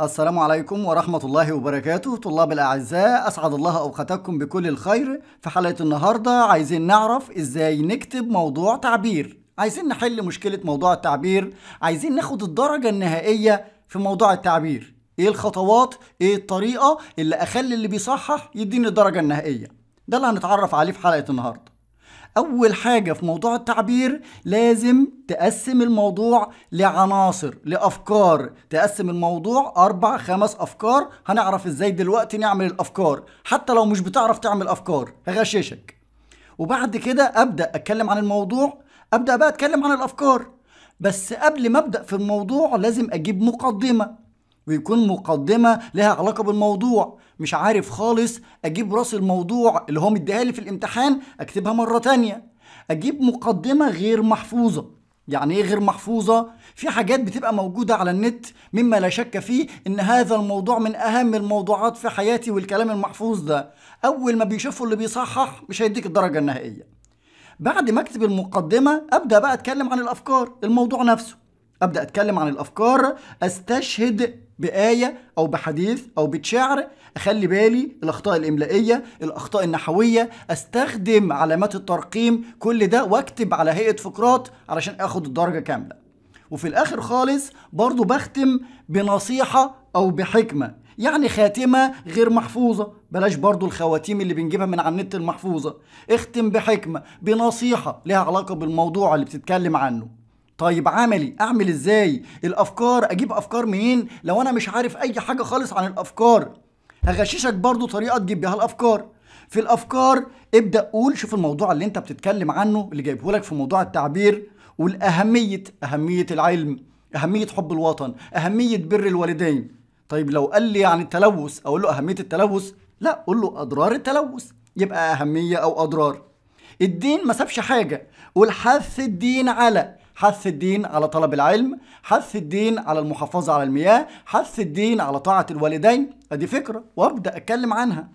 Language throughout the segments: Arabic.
السلام عليكم ورحمة الله وبركاته طلاب الأعزاء أسعد الله أوقاتكم بكل الخير في حلقة النهاردة عايزين نعرف إزاي نكتب موضوع تعبير عايزين نحل مشكلة موضوع التعبير عايزين ناخد الدرجة النهائية في موضوع التعبير إيه الخطوات إيه الطريقة اللي أخلي اللي بيصحح يديني الدرجة النهائية ده اللي هنتعرف عليه في حلقة النهاردة اول حاجه في موضوع التعبير لازم تقسم الموضوع لعناصر لافكار تقسم الموضوع اربع خمس افكار هنعرف ازاي دلوقتي نعمل الافكار حتى لو مش بتعرف تعمل افكار هغششك وبعد كده ابدا اتكلم عن الموضوع ابدا بقى اتكلم عن الافكار بس قبل ما ابدا في الموضوع لازم اجيب مقدمه ويكون مقدمه لها علاقه بالموضوع مش عارف خالص اجيب راس الموضوع اللي هو مديها لي في الامتحان اكتبها مره تانية اجيب مقدمه غير محفوظه يعني ايه غير محفوظه في حاجات بتبقى موجوده على النت مما لا شك فيه ان هذا الموضوع من اهم الموضوعات في حياتي والكلام المحفوظ ده اول ما بيشوفوا اللي بيصحح مش هيديك الدرجه النهائيه بعد ما اكتب المقدمه ابدا بقى اتكلم عن الافكار الموضوع نفسه ابدا اتكلم عن الافكار استشهد بآية أو بحديث أو بشعر أخلي بالي الأخطاء الإملائية الأخطاء النحوية أستخدم علامات الترقيم كل ده وأكتب على هيئة فقرات علشان أخد الدرجة كاملة وفي الآخر خالص برضو بختم بنصيحة أو بحكمة يعني خاتمة غير محفوظة بلاش برضو الخواتيم اللي بنجيبها من على النت المحفوظة اختم بحكمة بنصيحة لها علاقة بالموضوع اللي بتتكلم عنه طيب عملي اعمل ازاي الافكار اجيب افكار منين لو انا مش عارف اي حاجه خالص عن الافكار هغششك برضو طريقه تجيب بيها الافكار في الافكار ابدا قول شوف الموضوع اللي انت بتتكلم عنه اللي جايبه لك في موضوع التعبير والاهميه اهميه العلم اهميه حب الوطن اهميه بر الوالدين طيب لو قال لي عن التلوث اقول له اهميه التلوث لا قول له اضرار التلوث يبقى اهميه او اضرار الدين ما سابش حاجه والحث الدين على حث الدين على طلب العلم حث الدين على المحافظة على المياه حث الدين على طاعة الوالدين أدي فكرة وأبدأ أتكلم عنها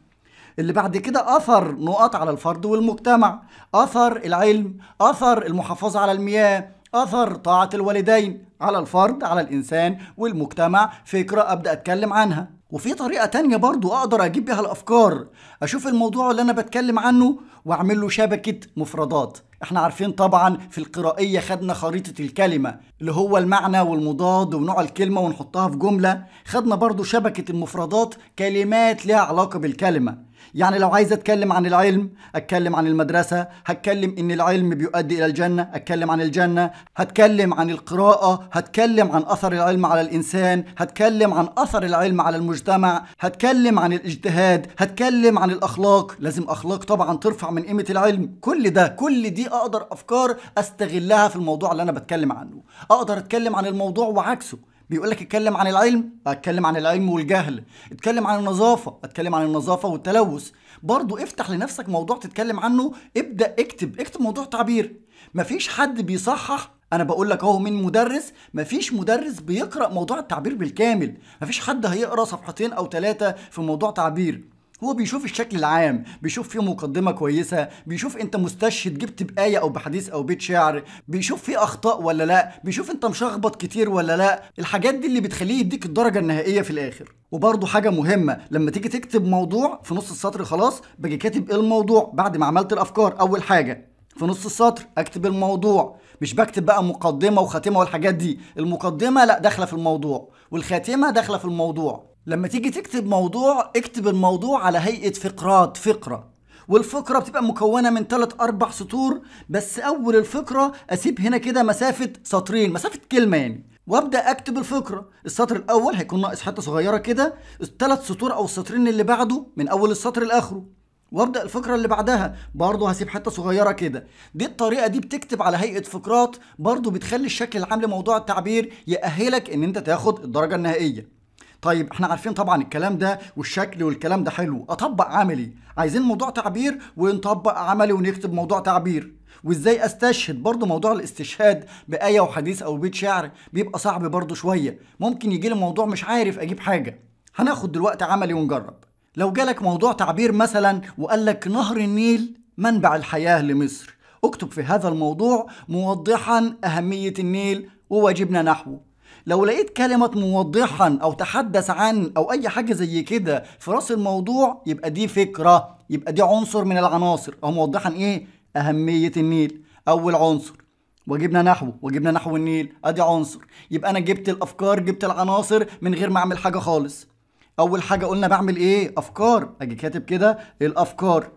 اللي بعد كده أثر نقاط على الفرد والمجتمع أثر العلم أثر المحافظة على المياه أثر طاعة الوالدين على الفرد على الإنسان والمجتمع فكرة أبدأ أتكلم عنها وفي طريقة تانية برضو أقدر أجيب بيها الأفكار أشوف الموضوع اللي أنا بتكلم عنه وأعمل له شبكة مفردات احنا عارفين طبعا في القرائية خدنا خريطة الكلمة اللي هو المعنى والمضاد ونوع الكلمة ونحطها في جملة خدنا برضو شبكة المفردات كلمات لها علاقة بالكلمة يعني لو عايز اتكلم عن العلم اتكلم عن المدرسه هتكلم ان العلم بيؤدي الى الجنه اتكلم عن الجنه هتكلم عن القراءه هتكلم عن اثر العلم على الانسان هتكلم عن اثر العلم على المجتمع هتكلم عن الاجتهاد هتكلم عن الاخلاق لازم اخلاق طبعا ترفع من قيمه العلم كل ده كل دي اقدر افكار استغلها في الموضوع اللي انا بتكلم عنه اقدر اتكلم عن الموضوع وعكسه بيقول لك اتكلم عن العلم اتكلم عن العلم والجهل اتكلم عن النظافه اتكلم عن النظافه والتلوث برضه افتح لنفسك موضوع تتكلم عنه ابدا اكتب اكتب موضوع تعبير مفيش حد بيصحح انا بقول لك اهو من مدرس مفيش مدرس بيقرا موضوع التعبير بالكامل مفيش حد هيقرا صفحتين او ثلاثه في موضوع تعبير هو بيشوف الشكل العام بيشوف فيه مقدمة كويسة بيشوف انت مستشهد جبت بآية او بحديث او بيت شعر بيشوف فيه اخطاء ولا لا بيشوف انت مشخبط كتير ولا لا الحاجات دي اللي بتخليه يديك الدرجة النهائية في الاخر وبرضه حاجة مهمة لما تيجي تكتب موضوع في نص السطر خلاص باجي كاتب ايه الموضوع بعد ما عملت الافكار اول حاجة في نص السطر اكتب الموضوع مش بكتب بقى مقدمة وخاتمة والحاجات دي المقدمة لا داخلة في الموضوع والخاتمة داخلة في الموضوع لما تيجي تكتب موضوع اكتب الموضوع على هيئة فقرات فقرة والفقرة بتبقى مكونة من ثلاث أربع سطور بس أول الفقرة أسيب هنا كده مسافة سطرين مسافة كلمة يعني وابدا اكتب الفقره السطر الاول هيكون ناقص حته صغيره كده الثلاث سطور او السطرين اللي بعده من اول السطر لاخره وابدا الفقره اللي بعدها برضه هسيب حته صغيره كده دي الطريقه دي بتكتب على هيئه فقرات برضه بتخلي الشكل العام لموضوع التعبير يأهلك ان انت تاخد الدرجه النهائيه طيب احنا عارفين طبعا الكلام ده والشكل والكلام ده حلو اطبق عملي عايزين موضوع تعبير ونطبق عملي ونكتب موضوع تعبير وازاي استشهد برضو موضوع الاستشهاد بآية وحديث او بيت شعر بيبقى صعب برضو شوية ممكن يجي الموضوع موضوع مش عارف اجيب حاجة هناخد دلوقتي عملي ونجرب لو جالك موضوع تعبير مثلا وقال لك نهر النيل منبع الحياة لمصر اكتب في هذا الموضوع موضحا أهمية النيل وواجبنا نحوه لو لقيت كلمة موضحا أو تحدث عن أو أي حاجة زي كده في رأس الموضوع يبقى دي فكرة يبقى دي عنصر من العناصر أو موضحا إيه أهمية النيل أول عنصر وجبنا نحوه وجبنا نحو النيل ادي عنصر يبقى انا جبت الافكار جبت العناصر من غير ما اعمل حاجه خالص اول حاجه قلنا بعمل ايه افكار اجي كاتب كده الافكار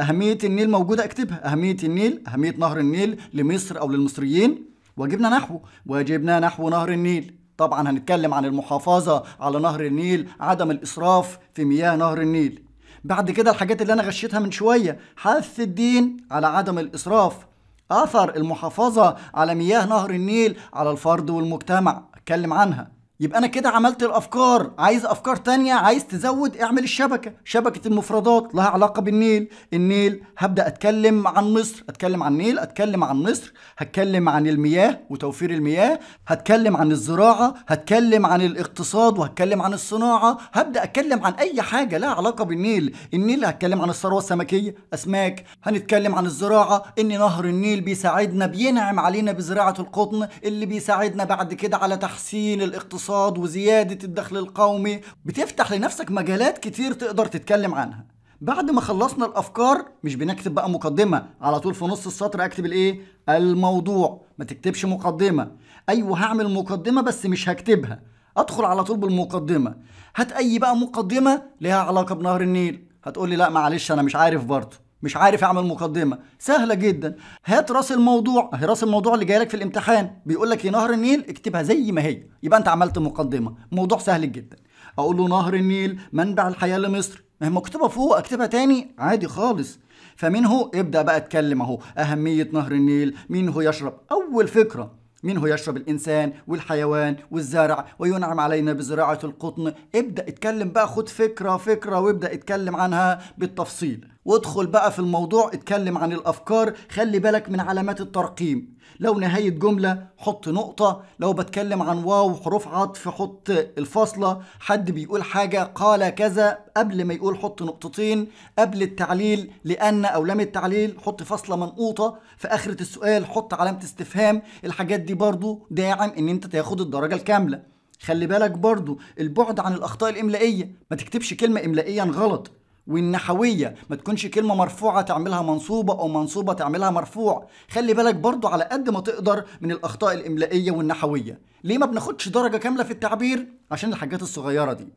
اهميه النيل موجوده اكتبها اهميه النيل اهميه نهر النيل لمصر او للمصريين وجبنا نحوه وجبنا نحو نهر النيل طبعا هنتكلم عن المحافظة على نهر النيل عدم الإسراف في مياه نهر النيل بعد كده الحاجات اللي أنا غشيتها من شوية حث الدين على عدم الإسراف أثر المحافظة على مياه نهر النيل على الفرد والمجتمع اتكلم عنها يبقى انا كده عملت الافكار عايز افكار تانية عايز تزود اعمل الشبكة شبكة المفردات لها علاقة بالنيل النيل هبدأ اتكلم عن مصر اتكلم عن النيل اتكلم عن مصر هتكلم عن المياه وتوفير المياه هتكلم عن الزراعة هتكلم عن الاقتصاد وهتكلم عن الصناعة هبدأ اتكلم عن اي حاجة لها علاقة بالنيل النيل هتكلم عن الثروة السمكية اسماك هنتكلم عن الزراعة ان نهر النيل بيساعدنا بينعم علينا بزراعة القطن اللي بيساعدنا بعد كده على تحسين الاقتصاد الاقتصاد وزيادة الدخل القومي بتفتح لنفسك مجالات كتير تقدر تتكلم عنها بعد ما خلصنا الافكار مش بنكتب بقى مقدمه على طول في نص السطر اكتب الايه الموضوع ما تكتبش مقدمه ايوه هعمل مقدمه بس مش هكتبها ادخل على طول بالمقدمه هات اي بقى مقدمه ليها علاقه بنهر النيل هتقولي لا معلش انا مش عارف برضه مش عارف اعمل مقدمه سهله جدا هات راس الموضوع اهي راس الموضوع اللي جاي لك في الامتحان بيقول لك يا إيه، نهر النيل اكتبها زي ما هي يبقى انت عملت مقدمه موضوع سهل جدا اقول له نهر النيل منبع الحياه لمصر ما هي مكتوبه فوق اكتبها تاني عادي خالص فمنه ابدا بقى اتكلم اهو اهميه نهر النيل مين هو يشرب اول فكره هو يشرب الإنسان والحيوان والزرع وينعم علينا بزراعة القطن ابدأ اتكلم بقى خد فكرة فكرة وابدأ اتكلم عنها بالتفصيل وادخل بقى في الموضوع اتكلم عن الافكار خلي بالك من علامات الترقيم لو نهايه جمله حط نقطه لو بتكلم عن واو حروف عطف حط الفاصله حد بيقول حاجه قال كذا قبل ما يقول حط نقطتين قبل التعليل لان او لم التعليل حط فاصله منقوطه في اخره السؤال حط علامه استفهام الحاجات دي برضو داعم ان انت تاخد الدرجه الكامله خلي بالك برضو البعد عن الاخطاء الاملائيه ما تكتبش كلمه املائيا غلط والنحوية ما تكونش كلمة مرفوعة تعملها منصوبة أو منصوبة تعملها مرفوع خلي بالك برضو على قد ما تقدر من الأخطاء الإملائية والنحوية ليه ما بناخدش درجة كاملة في التعبير عشان الحاجات الصغيرة دي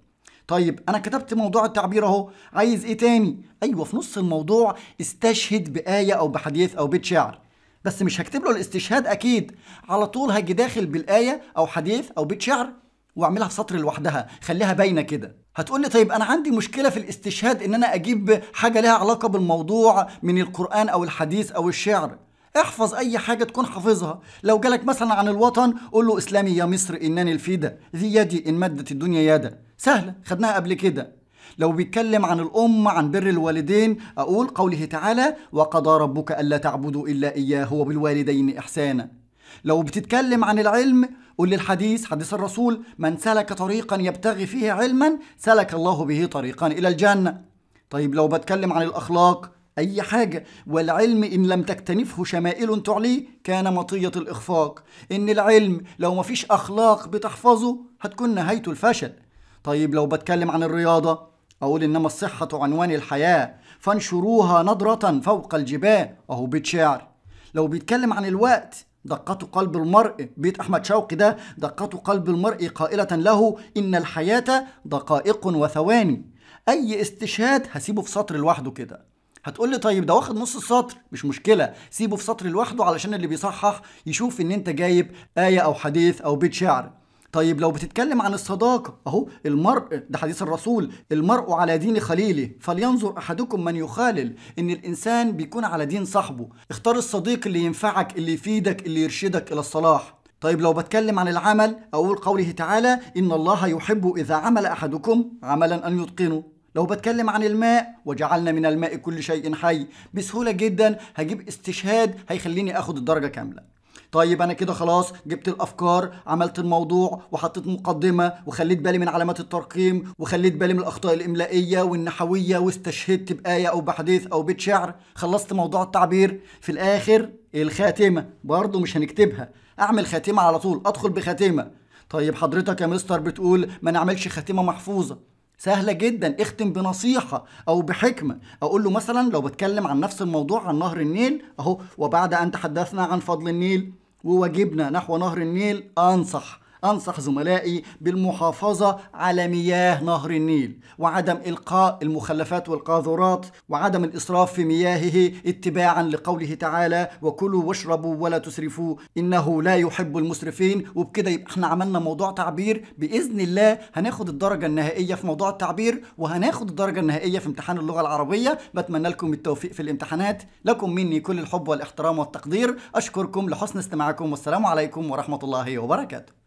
طيب انا كتبت موضوع التعبير اهو عايز ايه تاني ايوه في نص الموضوع استشهد بايه او بحديث او بيت شعر بس مش هكتب له الاستشهاد اكيد على طول هاجي داخل بالايه او حديث او بيت شعر واعملها في سطر لوحدها خليها باينه كده هتقول لي طيب انا عندي مشكله في الاستشهاد ان انا اجيب حاجه لها علاقه بالموضوع من القران او الحديث او الشعر احفظ اي حاجه تكون حافظها لو جالك مثلا عن الوطن قول له اسلامي يا مصر انني الفيدة ذي يدي ان مدت الدنيا يدا سهله خدناها قبل كده لو بيتكلم عن الأم عن بر الوالدين أقول قوله تعالى وقضى ربك ألا تعبدوا إلا إياه وبالوالدين إحسانا لو بتتكلم عن العلم قول للحديث حديث الرسول من سلك طريقا يبتغي فيه علما سلك الله به طريقا إلى الجنة طيب لو بتكلم عن الأخلاق أي حاجة والعلم إن لم تكتنفه شمائل تعليه كان مطية الإخفاق إن العلم لو ما فيش أخلاق بتحفظه هتكون نهايته الفشل طيب لو بتكلم عن الرياضة أقول إنما الصحة عنوان الحياة فانشروها نضرة فوق الجبال أهو بيت شعر لو بيتكلم عن الوقت دقة قلب المرء بيت أحمد شوقي ده دقة قلب المرء قائلة له إن الحياة دقائق وثواني أي استشهاد هسيبه في سطر لوحده كده هتقول لي طيب ده واخد نص السطر مش مشكلة سيبه في سطر لوحده علشان اللي بيصحح يشوف إن أنت جايب آية أو حديث أو بيت شعر طيب لو بتتكلم عن الصداقة أهو المرء ده حديث الرسول المرء على دين خليله فلينظر أحدكم من يخالل إن الإنسان بيكون على دين صاحبه اختار الصديق اللي ينفعك اللي يفيدك اللي يرشدك إلى الصلاح طيب لو بتكلم عن العمل أقول قوله تعالى إن الله يحب إذا عمل أحدكم عملا أن يتقنه لو بتكلم عن الماء وجعلنا من الماء كل شيء حي بسهولة جدا هجيب استشهاد هيخليني أخد الدرجة كاملة طيب انا كده خلاص جبت الافكار عملت الموضوع وحطيت مقدمه وخليت بالي من علامات الترقيم وخليت بالي من الاخطاء الاملائيه والنحويه واستشهدت بايه او بحديث او بيت شعر خلصت موضوع التعبير في الاخر الخاتمه برضه مش هنكتبها اعمل خاتمه على طول ادخل بخاتمه طيب حضرتك يا مستر بتقول ما نعملش خاتمه محفوظه سهلة جدا اختم بنصيحة أو بحكمة أقول له مثلا لو بتكلم عن نفس الموضوع عن نهر النيل أهو وبعد أن تحدثنا عن فضل النيل وواجبنا نحو نهر النيل أنصح أنصح زملائي بالمحافظة على مياه نهر النيل وعدم إلقاء المخلفات والقاذورات وعدم الإسراف في مياهه اتباعا لقوله تعالى وكلوا واشربوا ولا تسرفوا إنه لا يحب المسرفين وبكده يبقى احنا عملنا موضوع تعبير بإذن الله هناخد الدرجة النهائية في موضوع التعبير وهناخد الدرجة النهائية في امتحان اللغة العربية بتمنى لكم التوفيق في الامتحانات لكم مني كل الحب والاحترام والتقدير أشكركم لحسن استماعكم والسلام عليكم ورحمة الله وبركاته